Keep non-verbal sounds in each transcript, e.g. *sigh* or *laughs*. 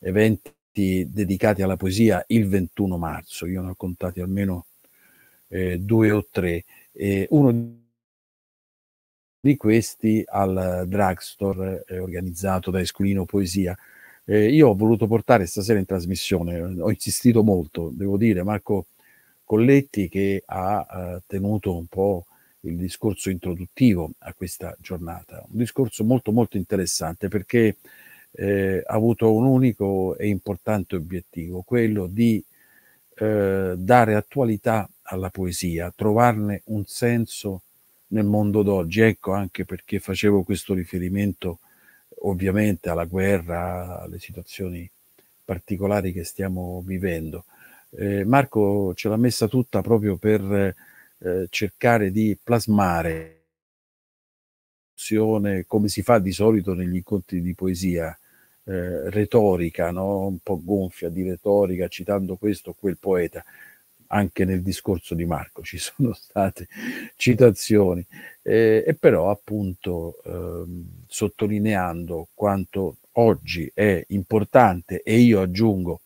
eventi dedicati alla poesia il 21 marzo, io ne ho contati almeno eh, due o tre, e uno di questi al drugstore eh, organizzato da Esculino Poesia. io ho voluto portare stasera in trasmissione, ho insistito molto, devo dire, Marco Colletti che ha eh, tenuto un po' il discorso introduttivo a questa giornata, un discorso molto molto interessante perché eh, ha avuto un unico e importante obiettivo, quello di eh, dare attualità alla poesia, trovarne un senso nel mondo d'oggi. Ecco anche perché facevo questo riferimento ovviamente alla guerra, alle situazioni particolari che stiamo vivendo. Eh, Marco ce l'ha messa tutta proprio per eh, cercare di plasmare un'introduzione, come si fa di solito negli incontri di poesia, eh, retorica, no? un po' gonfia di retorica, citando questo o quel poeta. Anche nel discorso di Marco ci *laughs* sono state citazioni, eh, e però appunto eh, sottolineando quanto oggi è importante e io aggiungo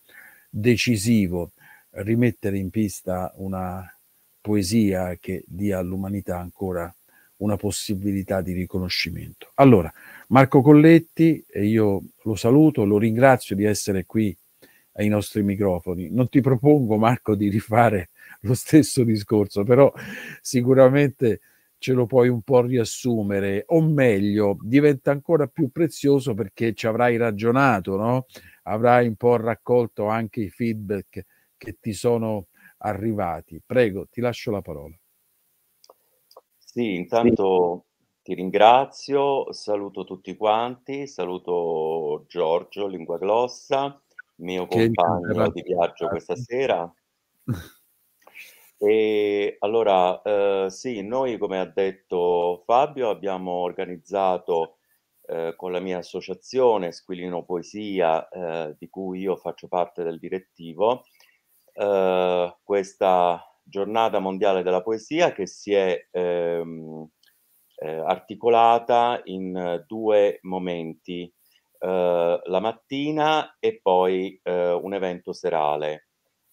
decisivo rimettere in pista una poesia che dia all'umanità ancora una possibilità di riconoscimento. Allora, Marco Colletti, io lo saluto, lo ringrazio di essere qui ai nostri microfoni. Non ti propongo, Marco, di rifare lo stesso discorso, però sicuramente ce lo puoi un po' riassumere, o meglio, diventa ancora più prezioso perché ci avrai ragionato, no? avrai un po' raccolto anche i feedback che ti sono arrivati. Prego, ti lascio la parola. Sì, intanto ti ringrazio, saluto tutti quanti, saluto Giorgio Lingua Glossa, mio che compagno di viaggio questa sera. E allora, eh, sì, noi come ha detto Fabio abbiamo organizzato eh, con la mia associazione Squilino Poesia, eh, di cui io faccio parte del direttivo, eh, questa giornata mondiale della poesia che si è ehm, eh, articolata in eh, due momenti, eh, la mattina e poi eh, un evento serale.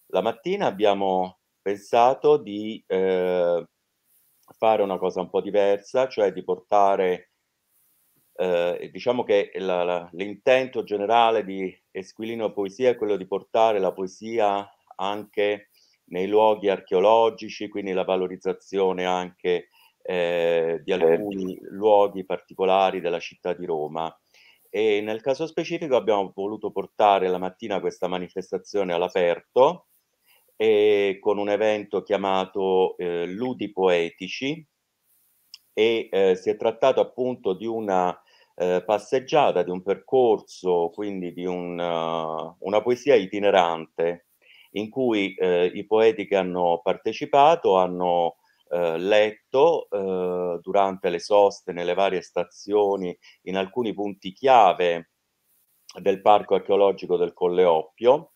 La mattina abbiamo pensato di eh, fare una cosa un po' diversa, cioè di portare eh, diciamo che la, la, l'intento generale di Esquilino Poesia è quello di portare la poesia anche nei luoghi archeologici, quindi la valorizzazione anche eh, di certo. alcuni luoghi particolari della città di Roma. E nel caso specifico abbiamo voluto portare la mattina questa manifestazione all'aperto e con un evento chiamato eh, Ludi Poetici e eh, si è trattato appunto di una eh, passeggiata, di un percorso, quindi di un, uh, una poesia itinerante in cui eh, i poeti che hanno partecipato hanno eh, letto eh, durante le soste nelle varie stazioni in alcuni punti chiave del parco archeologico del Colle Oppio,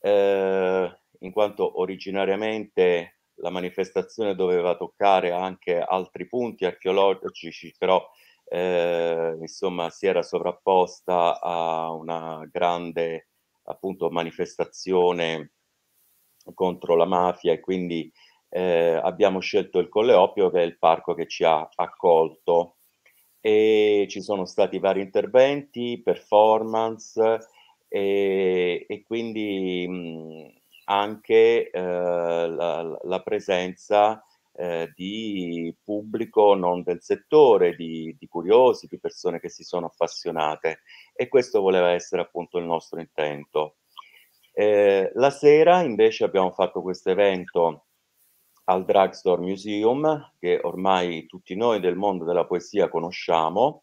eh, in quanto originariamente la manifestazione doveva toccare anche altri punti archeologici, però eh, insomma si era sovrapposta a una grande appunto manifestazione contro la mafia e quindi eh, abbiamo scelto il Colle Colleoppio che è il parco che ci ha accolto e ci sono stati vari interventi, performance e, e quindi mh, anche eh, la, la, presenza eh, di pubblico non del settore, di, di, curiosi, di persone che si sono appassionate e questo voleva essere appunto il nostro intento. Eh, la sera invece abbiamo fatto questo evento al Drugstore Museum che ormai tutti noi del mondo della poesia conosciamo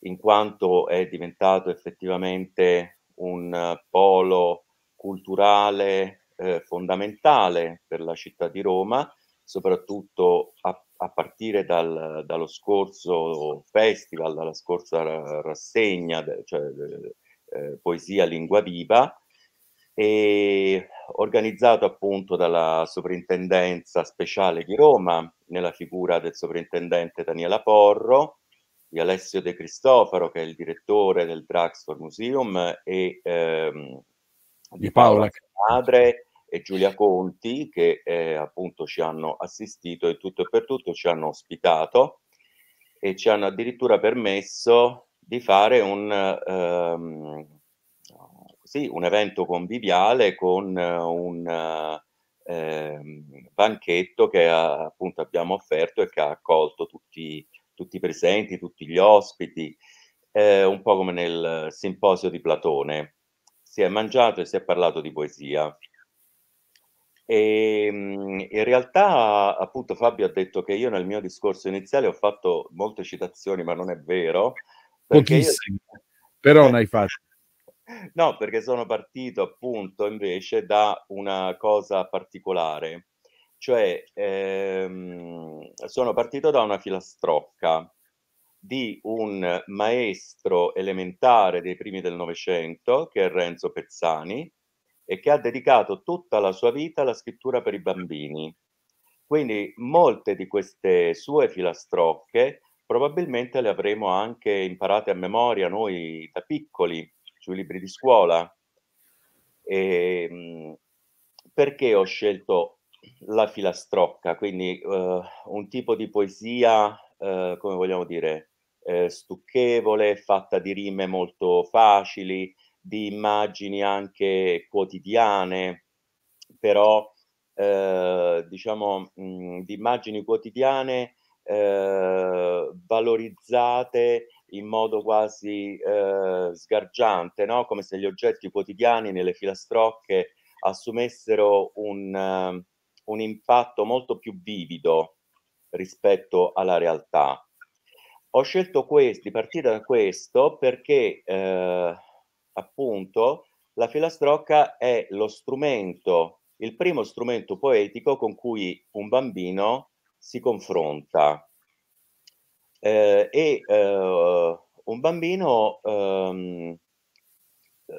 in quanto è diventato effettivamente un polo culturale eh, fondamentale per la città di Roma soprattutto a, a partire dal, dallo scorso festival, dalla scorsa rassegna, cioè eh, poesia lingua viva, e organizzato appunto dalla sovrintendenza speciale di Roma, nella figura del sovrintendente Daniela Porro, di Alessio De Cristoforo, che è il direttore del Draxford Museum, e ehm, di, di Paola, Paola madre, e Giulia Conti che eh, appunto ci hanno assistito in tutto e per tutto, ci hanno ospitato e ci hanno addirittura permesso di fare un, ehm, sì, un evento conviviale con eh, un eh, banchetto che eh, appunto abbiamo offerto e che ha accolto tutti, tutti i presenti, tutti gli ospiti, eh, un po' come nel simposio di Platone. Si è mangiato e si è parlato di poesia. E, ehm, in realtà, appunto, Fabio ha detto che io nel mio discorso iniziale ho fatto molte citazioni, ma non è vero. Pochissime, io... però ne hai fatte. *laughs* No, perché sono partito appunto invece da una cosa particolare, cioè ehm, sono partito da una filastrocca di un maestro elementare dei primi del Novecento, che è Renzo Pezzani, e che ha dedicato tutta la sua vita alla scrittura per i bambini. Quindi molte di queste sue filastrocche probabilmente le avremo anche imparate a memoria noi da piccoli, sui libri di scuola. E, ehm, perché ho scelto la filastrocca, quindi eh, un tipo di poesia, eh, come vogliamo dire, eh, stucchevole, fatta di rime molto facili, di immagini anche quotidiane, però eh, diciamo mh, mm, di immagini quotidiane eh, valorizzate in modo quasi eh, sgargiante, no? come se gli oggetti quotidiani nelle filastrocche assumessero un, uh, un impatto molto più vivido rispetto alla realtà. Ho scelto questi, partita da questo perché eh, appunto, la filastrocca è lo strumento, il primo strumento poetico con cui un bambino si confronta. Eh, e eh, un bambino ehm,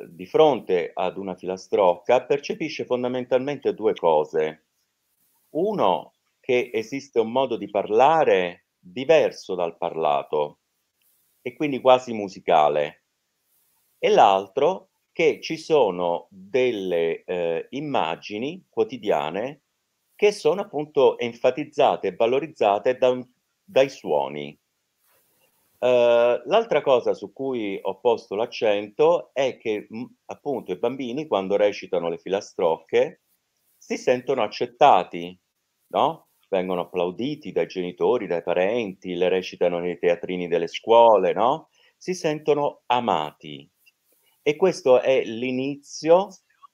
di fronte ad una filastrocca percepisce fondamentalmente due cose. Uno, che esiste un modo di parlare diverso dal parlato e quindi quasi musicale e l'altro che ci sono delle eh, immagini quotidiane che sono appunto enfatizzate e valorizzate da dai suoni. Uh, l'altra cosa su cui ho posto l'accento è che mh, mm, appunto i bambini quando recitano le filastrocche si sentono accettati, no? vengono applauditi dai genitori, dai parenti, le recitano nei teatrini delle scuole, no? si sentono amati. E questo è l'inizio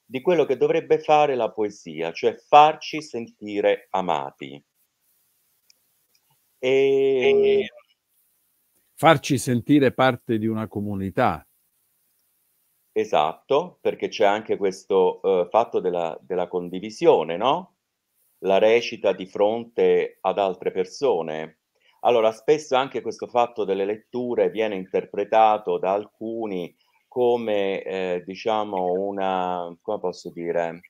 di quello che dovrebbe fare la poesia, cioè farci sentire amati. E... Farci sentire parte di una comunità. Esatto, perché c'è anche questo uh, fatto della, della condivisione, no? La recita di fronte ad altre persone. Allora, spesso anche questo fatto delle letture viene interpretato da alcuni come eh, diciamo una, come posso dire,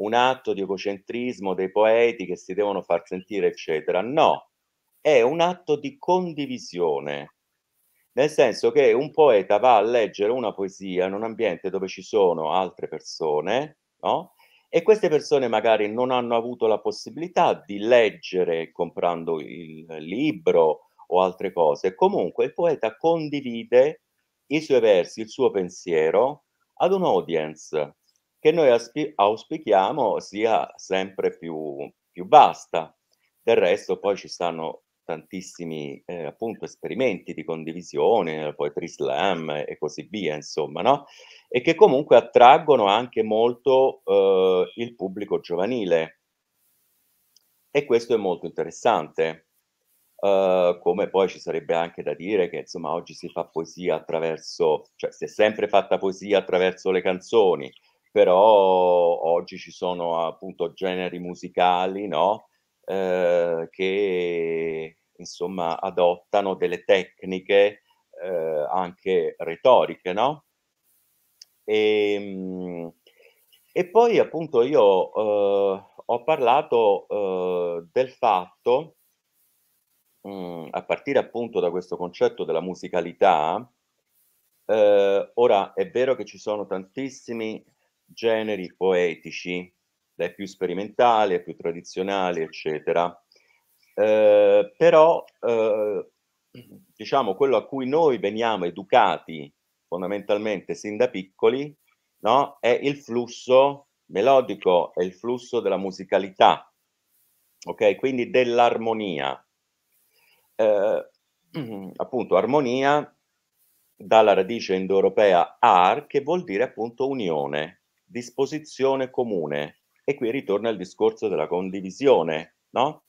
un atto di egocentrismo dei poeti che si devono far sentire, eccetera. No, è un atto di condivisione. Nel senso che un poeta va a leggere una poesia in un ambiente dove ci sono altre persone, no? E queste persone magari non hanno avuto la possibilità di leggere comprando il libro o altre cose. Comunque il poeta condivide i suoi versi, il suo pensiero ad un audience che noi aspi- auspichiamo sia sempre più, più vasta. Del resto poi ci stanno tantissimi eh, appunto esperimenti di condivisione, poetry slam e così via, insomma, no? E che comunque attraggono anche molto eh, il pubblico giovanile. E questo è molto interessante. Uh, come poi ci sarebbe anche da dire che insomma oggi si fa poesia attraverso, cioè si è sempre fatta poesia attraverso le canzoni, però oggi ci sono appunto generi musicali no? Uh, che insomma adottano delle tecniche uh, anche retoriche, no? E, ehm, e poi appunto io uhm, ho parlato uhm, del fatto mh, a partire appunto da questo concetto della musicalità, eh, ora è vero che ci sono tantissimi generi poetici, dai più sperimentali ai più tradizionali, eccetera. Eh, però eh, diciamo quello a cui noi veniamo educati fondamentalmente sin da piccoli no? è il flusso melodico, è il flusso della musicalità, ok? Quindi dell'armonia eh, mm, appunto armonia dalla radice indoeuropea ar, che vuol dire appunto unione, disposizione comune. E qui ritorna il discorso della condivisione, no?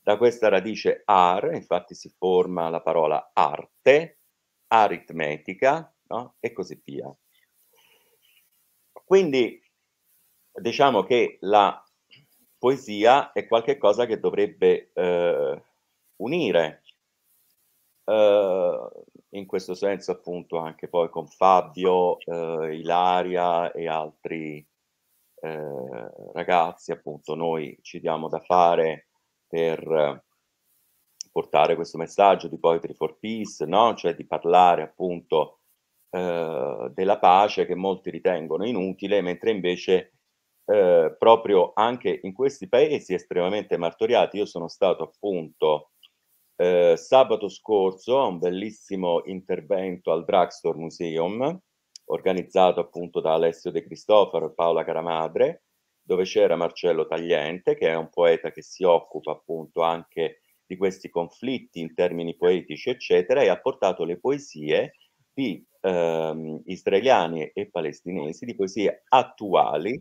Da questa radice ar, infatti, si forma la parola arte, aritmetica, no? E così via. Quindi diciamo che la poesia è qualcosa che dovrebbe eh, unire. Eh, in questo senso appunto anche poi con Fabio, eh, Ilaria e altri eh, ragazzi appunto noi ci diamo da fare per eh, portare questo messaggio di Poetry for Peace, no? cioè di parlare appunto eh, della pace che molti ritengono inutile, mentre invece eh, proprio anche in questi paesi estremamente martoriati, io sono stato appunto eh, sabato scorso a un bellissimo intervento al Drugstore Museum, organizzato appunto da Alessio De Cristofaro e Paola Caramadre, dove c'era Marcello Tagliente, che è un poeta che si occupa appunto anche di questi conflitti in termini poetici, eccetera, e ha portato le poesie di ehm, israeliani e palestinesi, di poesie attuali,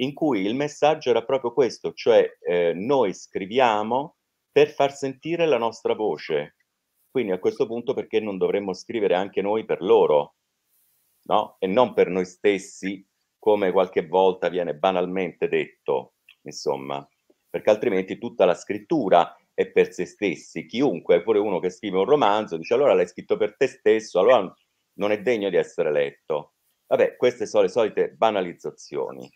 in cui il messaggio era proprio questo, cioè eh, noi scriviamo per far sentire la nostra voce. Quindi a questo punto perché non dovremmo scrivere anche noi per loro, no? E non per noi stessi, come qualche volta viene banalmente detto, insomma, perché altrimenti tutta la scrittura è per se stessi. Chiunque, pure uno che scrive un romanzo, dice allora l'hai scritto per te stesso, allora non è degno di essere letto. Vabbè, queste sono le solite banalizzazioni.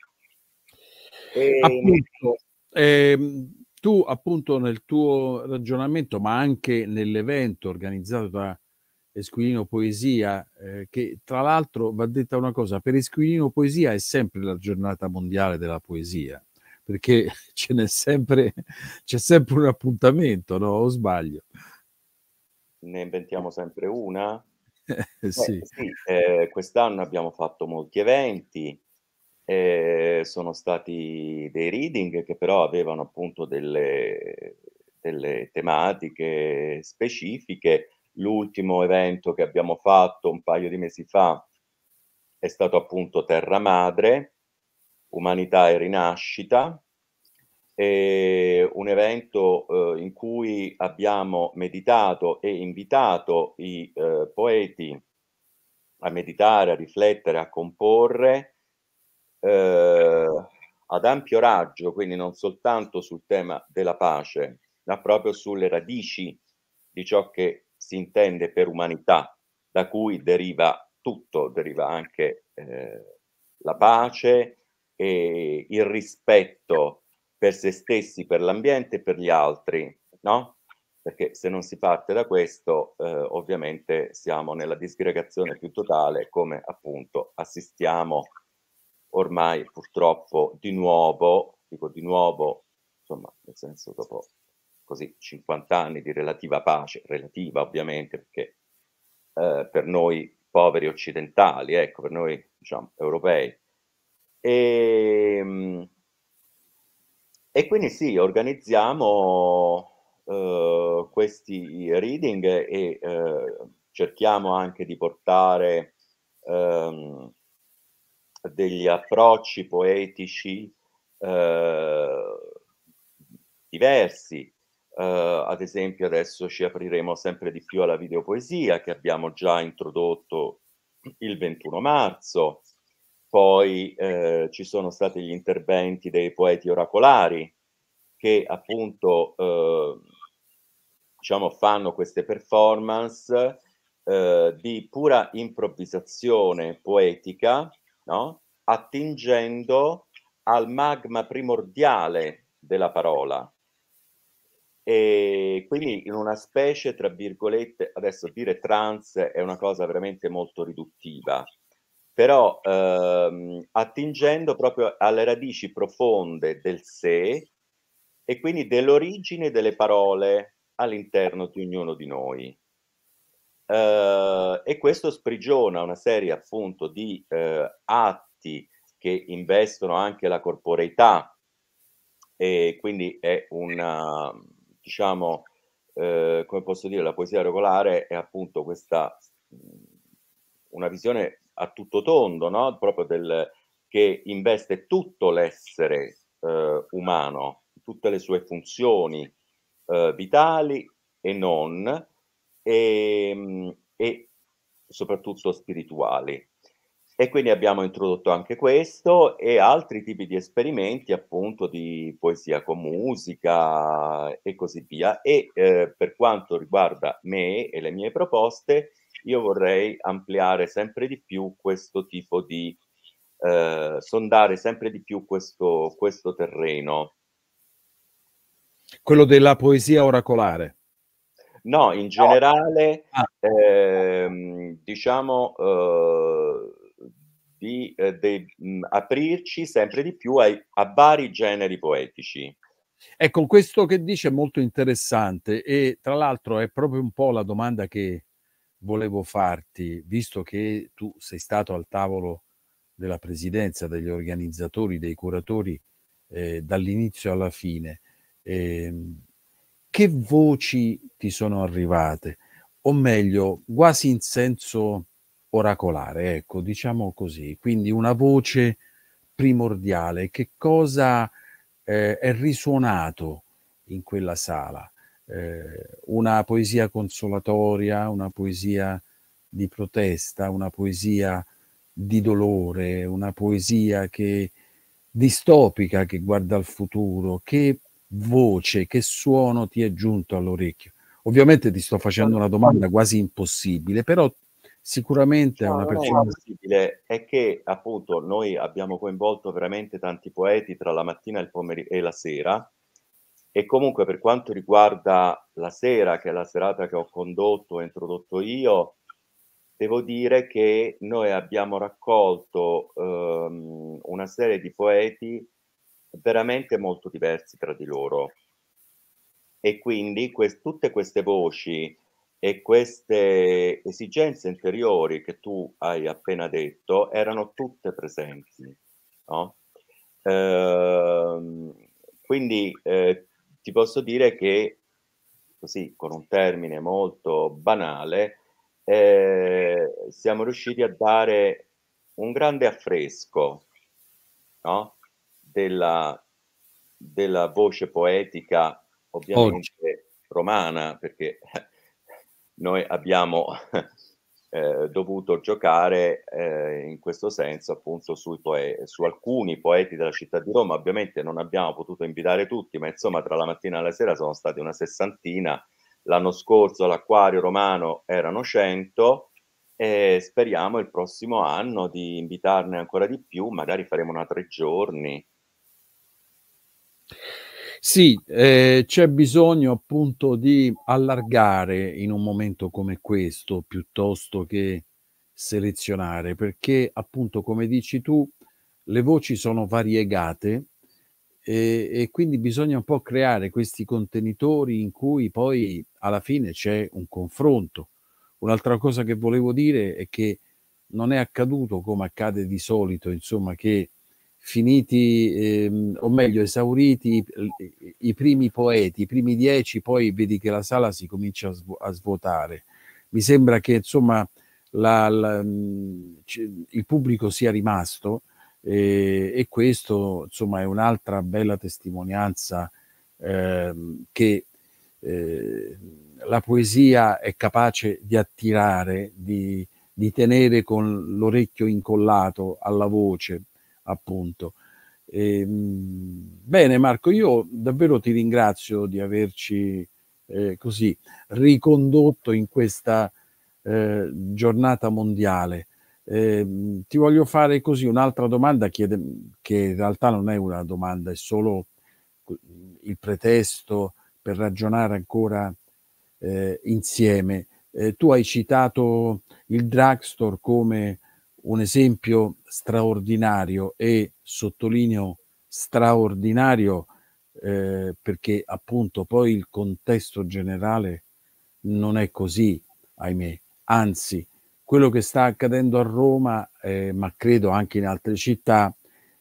E... Appunto, ehm tu appunto nel tuo ragionamento, ma anche nell'evento organizzato da Esquilino Poesia, eh, che tra l'altro va detta una cosa, per Esquilino Poesia è sempre la giornata mondiale della poesia, perché *laughs* ce n'è sempre, c'è sempre un appuntamento, no? O sbaglio? Ne inventiamo sempre una? *laughs* eh, sì. sì eh, quest'anno abbiamo fatto molti eventi, eh, sono stati dei reading che però avevano appunto delle, delle tematiche specifiche. L'ultimo evento che abbiamo fatto un paio di mesi fa è stato appunto Terra Madre, Umanità e Rinascita, eh, un evento eh, in cui abbiamo meditato e invitato i eh, poeti a meditare, a riflettere, a comporre eh, ad ampio raggio, quindi non soltanto sul tema della pace, ma proprio sulle radici di ciò che si intende per umanità, da cui deriva tutto, deriva anche eh, la pace e il rispetto per se stessi, per l'ambiente e per gli altri, no? Perché se non si parte da questo, eh, ovviamente siamo nella disgregazione più totale, come appunto assistiamo a ormai purtroppo di nuovo, dico di nuovo, insomma, nel senso dopo così 50 anni di relativa pace, relativa ovviamente perché eh, per noi poveri occidentali, ecco, per noi diciamo europei. E, ehm, e quindi sì, organizziamo eh, questi reading e eh, cerchiamo anche di portare Eh, degli approcci poetici eh, diversi. Eh, ad esempio adesso ci apriremo sempre di più alla videopoesia che abbiamo già introdotto il 21 marzo, poi eh, ci sono stati gli interventi dei poeti oracolari che appunto eh, diciamo, fanno queste performance eh, di pura improvvisazione poetica no? attingendo al magma primordiale della parola. E quindi in una specie, tra virgolette, adesso dire trans è una cosa veramente molto riduttiva, però ehm, attingendo proprio alle radici profonde del sé e quindi dell'origine delle parole all'interno di ognuno di noi. Eh, e questo sprigiona una serie appunto di eh, atti che investono anche la corporeità e quindi è una, diciamo, eh, come posso dire, la poesia regolare è appunto questa, mm, una visione a tutto tondo, no? proprio del, che investe tutto l'essere eh, umano, tutte le sue funzioni eh, vitali e non, e, ehm, e soprattutto spirituali. E quindi abbiamo introdotto anche questo e altri tipi di esperimenti, appunto, di poesia con musica e così via. E eh, per quanto riguarda me e le mie proposte, io vorrei ampliare sempre di più questo tipo di, eh, sondare sempre di più questo, questo terreno. Quello della poesia oracolare. No, in generale, no. Ah. Ehm, diciamo, eh, di, eh, de, mh, mm, aprirci sempre di più ai, a vari generi poetici. Ecco, questo che dice è molto interessante e tra l'altro è proprio un po' la domanda che volevo farti, visto che tu sei stato al tavolo della presidenza, degli organizzatori, dei curatori eh, dall'inizio alla fine. Eh, che voci ti sono arrivate? O meglio, quasi in senso oracolare, ecco, diciamo così. Quindi una voce primordiale, che cosa eh, è risuonato in quella sala? Eh, una poesia consolatoria, una poesia di protesta, una poesia di dolore, una poesia che distopica che guarda al futuro, che voce, che suono ti è giunto all'orecchio? Ovviamente ti sto facendo una domanda quasi impossibile, però sicuramente no, è una persona... No, possibile è che appunto noi abbiamo coinvolto veramente tanti poeti tra la mattina e, pomer- e la sera e comunque per quanto riguarda la sera, che è la serata che ho condotto e introdotto io, devo dire che noi abbiamo raccolto ehm, una serie di poeti veramente molto diversi tra di loro. E quindi quest- tutte queste voci e queste esigenze interiori che tu hai appena detto erano tutte presenti. No? Ehm, quindi eh, ti posso dire che, così con un termine molto banale, eh, siamo riusciti a dare un grande affresco no? della, della voce poetica ovviamente Oggi. romana, perché *laughs* noi abbiamo *laughs* eh, dovuto giocare eh, in questo senso appunto poe- su alcuni poeti della città di Roma. Ovviamente non abbiamo potuto invitare tutti, ma insomma tra la mattina e la sera sono stati una sessantina. L'anno scorso all'Aquario Romano erano 100 e speriamo il prossimo anno di invitarne ancora di più, magari faremo una tre giorni sì, eh, c'è bisogno appunto di allargare in un momento come questo piuttosto che selezionare, perché appunto come dici tu le voci sono variegate e, e quindi bisogna un po' creare questi contenitori in cui poi alla fine c'è un confronto. Un'altra cosa che volevo dire è che non è accaduto come accade di solito, insomma, che finiti, ehm, o meglio, esauriti i, i, primi poeti, i primi dieci, poi vedi che la sala si comincia a, svu- a svuotare. Mi sembra che insomma la, la, mm, il pubblico sia rimasto eh, e questo insomma è un'altra bella testimonianza eh, che eh, la poesia è capace di attirare, di, di tenere con l'orecchio incollato alla voce, appunto. E, ehm, bene Marco, io davvero ti ringrazio di averci eh, così ricondotto in questa eh, giornata mondiale. Eh, ti voglio fare così un'altra domanda chiede, che in realtà non è una domanda, è solo il pretesto per ragionare ancora eh, insieme. Eh, tu hai citato il drugstore come un esempio straordinario e sottolineo straordinario eh, perché appunto poi il contesto generale non è così, ahimè. Anzi, quello che sta accadendo a Roma, eh, ma credo anche in altre città,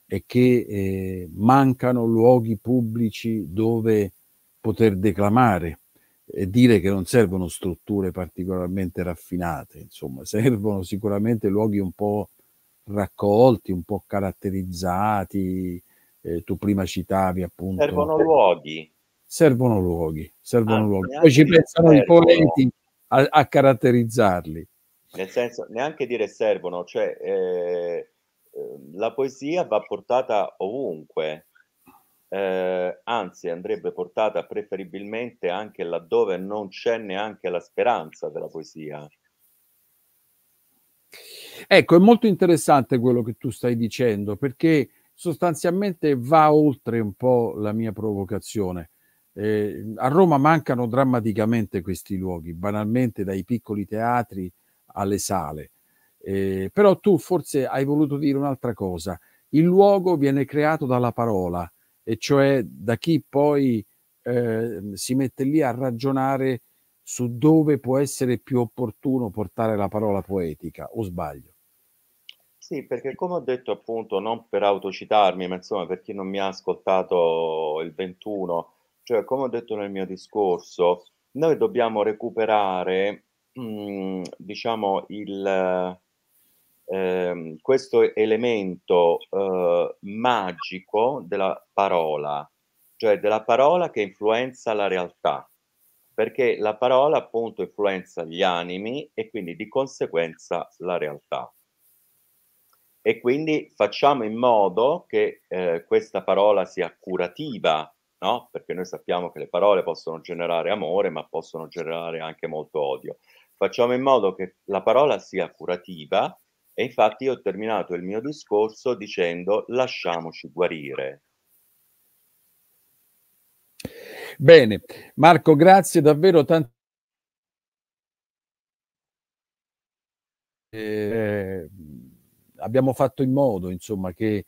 è che eh, mancano luoghi pubblici dove poter declamare, e dire che non servono strutture particolarmente raffinate, insomma, *laughs* servono sicuramente luoghi un po' raccolti, un po' caratterizzati. Eh, tu prima citavi appunto. Servono luoghi. Servono luoghi, servono ah, luoghi. Poi ci pensano i poeti a, a, caratterizzarli. Nel senso, neanche dire servono, cioè eh, eh la poesia va portata ovunque eh, anzi andrebbe portata preferibilmente anche laddove non c'è neanche la speranza della poesia. Ecco, è molto interessante quello che tu stai dicendo perché sostanzialmente va oltre un po' la mia provocazione. Eh, a Roma mancano drammaticamente questi luoghi, banalmente dai piccoli teatri alle sale. Eh, però tu forse hai voluto dire un'altra cosa. Il luogo viene creato dalla parola, e cioè da chi poi eh, si mette lì a ragionare su dove può essere più opportuno portare la parola poetica, o sbaglio? Sì, perché come ho detto appunto, non per autocitarmi, ma insomma per chi non mi ha ascoltato il 21, cioè come ho detto nel mio discorso, noi dobbiamo recuperare, mh, mhmm, diciamo, il, Ehm, questo elemento eh, magico della parola, cioè della parola che influenza la realtà, perché la parola appunto influenza gli animi e quindi di conseguenza la realtà. E quindi facciamo in modo che eh, questa parola sia curativa, no? Perché noi sappiamo che le parole possono generare amore, ma possono generare anche molto odio. Facciamo in modo che la parola sia curativa, e infatti io ho terminato il mio discorso dicendo lasciamoci guarire. Bene, Marco, grazie davvero tanto. Eh, eh, abbiamo fatto in modo, insomma, che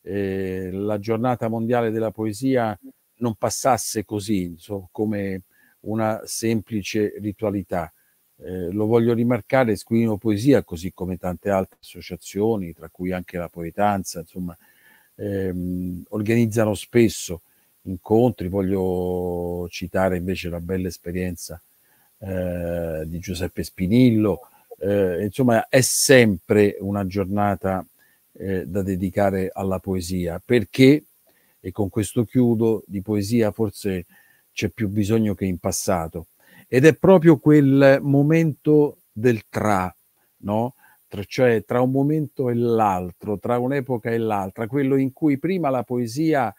eh, la giornata mondiale della poesia non passasse così, insomma, come una semplice ritualità. Eh, lo voglio rimarcare, Squilino Poesia, così come tante altre associazioni, tra cui anche la Poetanza, insomma, ehm, organizzano spesso incontri. Voglio citare invece la bella esperienza eh, di Giuseppe Spinillo. Eh, insomma, è sempre una giornata eh, da dedicare alla poesia, perché, e con questo chiudo, di poesia forse c'è più bisogno che in passato ed è proprio quel momento del tra, no? Tra, cioè tra un momento e l'altro, tra un'epoca e l'altra, quello in cui prima la poesia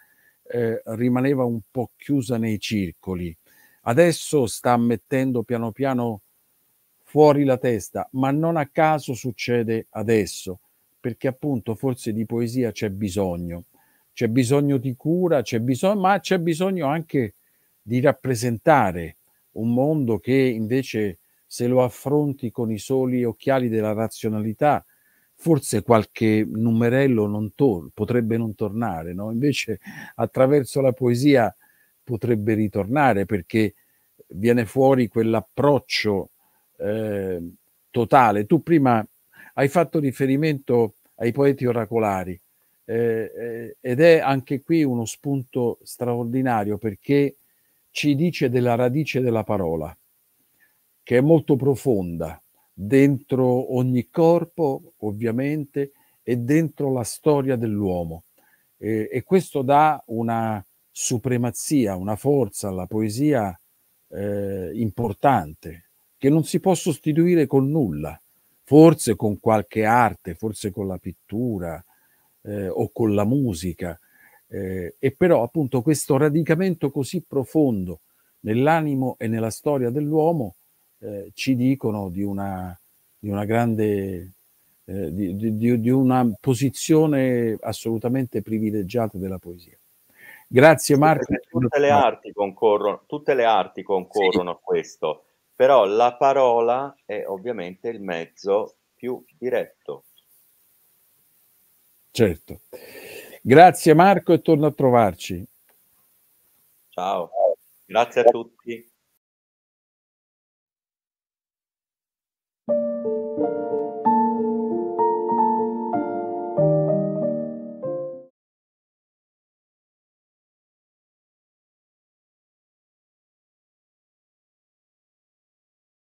eh, rimaneva un po' chiusa nei circoli, adesso sta mettendo piano piano fuori la testa, ma non a caso succede adesso, perché appunto forse di poesia c'è bisogno, c'è bisogno di cura, c'è bisogno, ma c'è bisogno anche di rappresentare un mondo che invece se lo affronti con i soli occhiali della razionalità, forse qualche numerello non tor- potrebbe non tornare, no? invece attraverso la poesia potrebbe ritornare perché viene fuori quell'approccio eh, totale. Tu prima hai fatto riferimento ai poeti oracolari eh, eh, ed è anche qui uno spunto straordinario perché ci dice della radice della parola, che è molto profonda, dentro ogni corpo ovviamente e dentro la storia dell'uomo. E, e questo dà una supremazia, una forza alla poesia eh, importante, che non si può sostituire con nulla, forse con qualche arte, forse con la pittura eh, o con la musica, eh, e però appunto questo radicamento così profondo nell'animo e nella storia dell'uomo eh, ci dicono di una, di una grande, eh, di, di, di, una posizione assolutamente privilegiata della poesia. Grazie Marco. Tutte le arti concorrono, tutte le arti concorrono sì. a questo, però la parola è ovviamente il mezzo più diretto. Certo. Grazie Marco e torno a trovarci. Ciao, grazie a tutti.